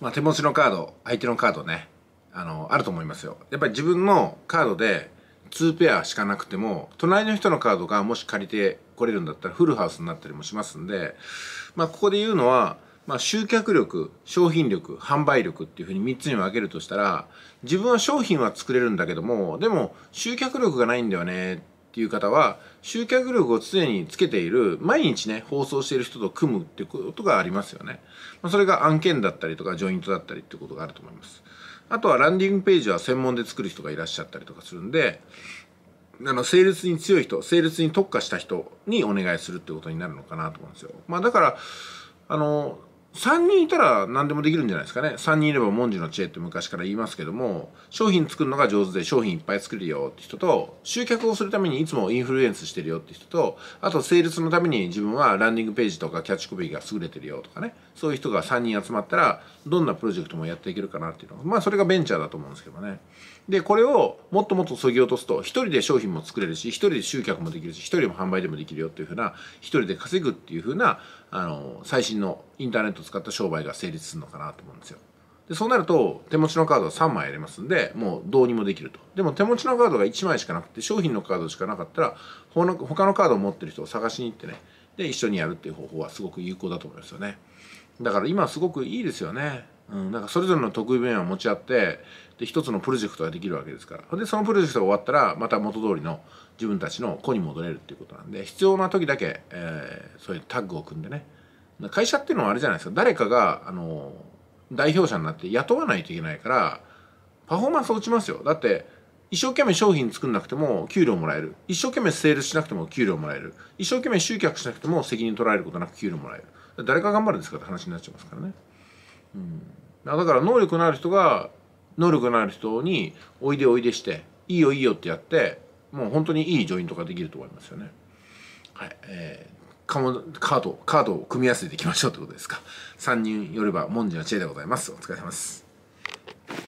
まあ、手持ちのカード相手のカードねあのあると思いますよやっぱり自分のカードで2ペアしかなくても隣の人のカードがもし借りてこれるんだったらフルハウスになったりもしますんで、まあ、ここで言うのは、まあ、集客力商品力販売力っていうふうに3つに分けるとしたら自分は商品は作れるんだけどもでも集客力がないんだよねっていう方は集客力を常につけている毎日ね放送している人と組むってことがありますよね、まあ、それが案件だったりとかジョイントだったりってことがあると思いますあとはランディングページは専門で作る人がいらっしゃったりとかするんであの、セールスに強い人、セールスに特化した人にお願いするってことになるのかなと思うんですよ。まあだから、あの、3人いたら何でもできるんじゃないですかね3人いれば文字の知恵って昔から言いますけども商品作るのが上手で商品いっぱい作るよって人と集客をするためにいつもインフルエンスしてるよって人とあとセールスのために自分はランディングページとかキャッチコピーが優れてるよとかねそういう人が3人集まったらどんなプロジェクトもやっていけるかなっていうのまあそれがベンチャーだと思うんですけどねでこれをもっともっとそぎ落とすと1人で商品も作れるし1人で集客もできるし1人でも販売でもできるよっていうふうな1人で稼ぐっていうふうなあの最新のインターネット使った商売が成立するのかなと思うんですよ。でそうなると手持ちのカードは3枚ありますんでもうどうにもできるとでも手持ちのカードが1枚しかなくて商品のカードしかなかったら他の他のカードを持ってる人を探しに行ってねで一緒にやるっていう方法はすごく有効だと思いますよねだから今すごくいいですよねうん、なんかそれぞれの得意分野を持ち合ってで一つのプロジェクトができるわけですからでそのプロジェクトが終わったらまた元通りの自分たちの子に戻れるっていうことなんで必要な時だけ、えー、そういうタッグを組んでね会社っていうのはあれじゃないですか誰かがあの代表者になって雇わないといけないからパフォーマンス落ちますよだって一生懸命商品作んなくても給料もらえる一生懸命セールしなくても給料もらえる一生懸命集客しなくても責任取られることなく給料もらえる誰か頑張るんですかって話になっちゃいますからね、うん、だから能力のある人が能力のある人においでおいでしていいよいいよってやってもう本当にいいジョイントができると思いますよねはい、えーカモカードカードを組み合わせていきましょうってことですか3人よれば文字の知恵でございますお疲れ様です